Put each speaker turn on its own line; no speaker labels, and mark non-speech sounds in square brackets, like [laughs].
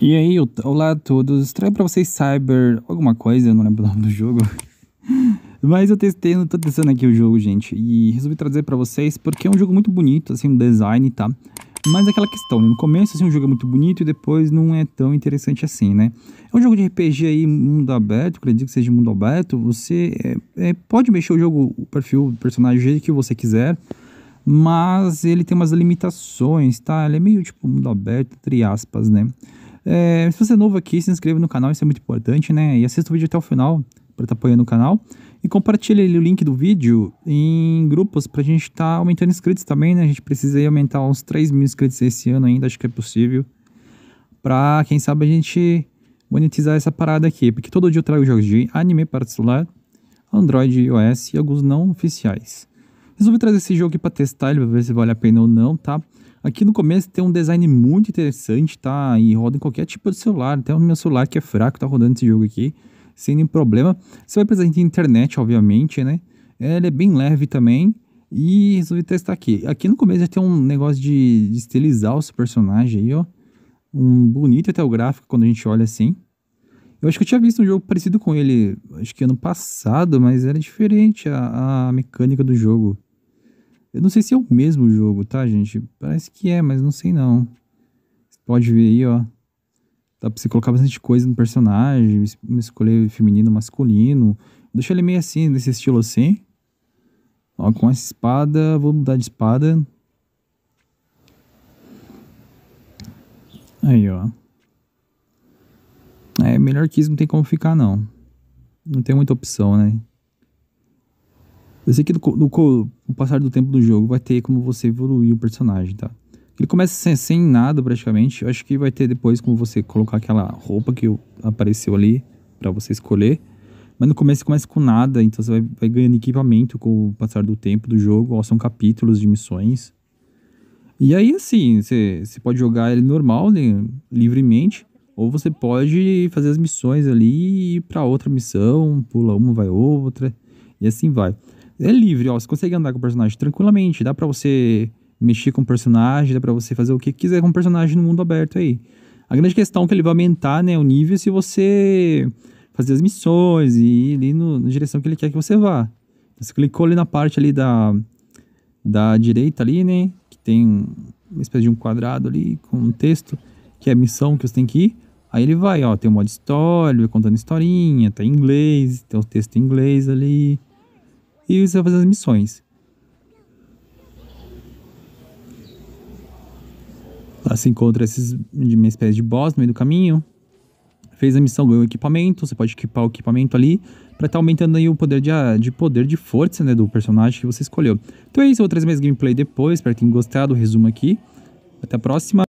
E aí, olá a todos. Trago pra vocês Cyber. alguma coisa, eu não lembro o nome do jogo. [laughs] Mas eu testei, eu tô testando aqui o jogo, gente. E resolvi trazer pra vocês porque é um jogo muito bonito, assim, um design, tá? Mas é aquela questão, né? no começo assim, o jogo é muito bonito e depois não é tão interessante assim, né? É um jogo de RPG aí, mundo aberto, acredito que seja mundo aberto. Você é, é, pode mexer o jogo, o perfil do personagem do jeito que você quiser mas ele tem umas limitações, tá? Ele é meio tipo mundo aberto, entre aspas, né? É, se você é novo aqui, se inscreva no canal, isso é muito importante, né? E assista o vídeo até o final para estar tá apoiando o canal. E compartilhe o link do vídeo em grupos para a gente estar tá aumentando inscritos também, né? A gente precisa aumentar uns 3 mil inscritos esse ano ainda, acho que é possível. Para, quem sabe, a gente monetizar essa parada aqui. Porque todo dia eu trago jogos de anime para celular, Android e iOS e alguns não oficiais. Resolvi trazer esse jogo aqui para testar ele, para ver se vale a pena ou não, tá? Aqui no começo tem um design muito interessante, tá? E roda em qualquer tipo de celular, até o meu celular que é fraco tá rodando esse jogo aqui, sem nenhum problema. Você vai precisar de internet, obviamente, né? Ele é bem leve também. E resolvi testar aqui. Aqui no começo já tem um negócio de, de estilizar os personagens aí, ó. Um bonito até o gráfico quando a gente olha assim. Eu acho que eu tinha visto um jogo parecido com ele, acho que ano passado, mas era diferente a, a mecânica do jogo. Eu não sei se é o mesmo jogo, tá, gente? Parece que é, mas não sei não. Você pode ver aí, ó. Dá pra você colocar bastante coisa no personagem, escolher feminino, masculino. Deixa ele meio assim, desse estilo assim. Ó, com essa espada, vou mudar de espada. Aí, ó. É, melhor que isso não tem como ficar, não. Não tem muita opção, né? Eu sei que no, no, no passar do tempo do jogo vai ter como você evoluir o personagem, tá? Ele começa sem, sem nada praticamente. Eu acho que vai ter depois como você colocar aquela roupa que apareceu ali para você escolher. Mas no começo começa com nada, então você vai, vai, ganhando equipamento com o passar do tempo do jogo. Ó, são capítulos de missões. E aí, assim, você, você pode jogar ele normal, né, livremente, ou você pode fazer as missões ali e ir pra outra missão, pula uma, vai outra, e assim vai é livre, ó. Você consegue andar com o personagem tranquilamente. Dá para você mexer com o personagem, dá para você fazer o que quiser com o personagem no mundo aberto aí. A grande questão é que ele vai aumentar, né, o nível se você fazer as missões e ir ali no, na direção que ele quer que você vá. Então, você clicou ali na parte ali da, da direita ali, né, que tem uma espécie de um quadrado ali com um texto, que é a missão que você tem que ir. Aí ele vai, ó, tem o modo história, contando historinha, tá em inglês, tem o texto em inglês ali e você vai fazer as missões. Lá se encontra esses, uma espécie de boss no meio do caminho. Fez a missão, ganhou equipamento. Você pode equipar o equipamento ali para estar tá aumentando aí o poder de, ah, de poder de força né, do personagem que você escolheu. Então é isso, eu vou trazer mais gameplay depois. Espero que tenham gostado. Resumo aqui. Até a próxima.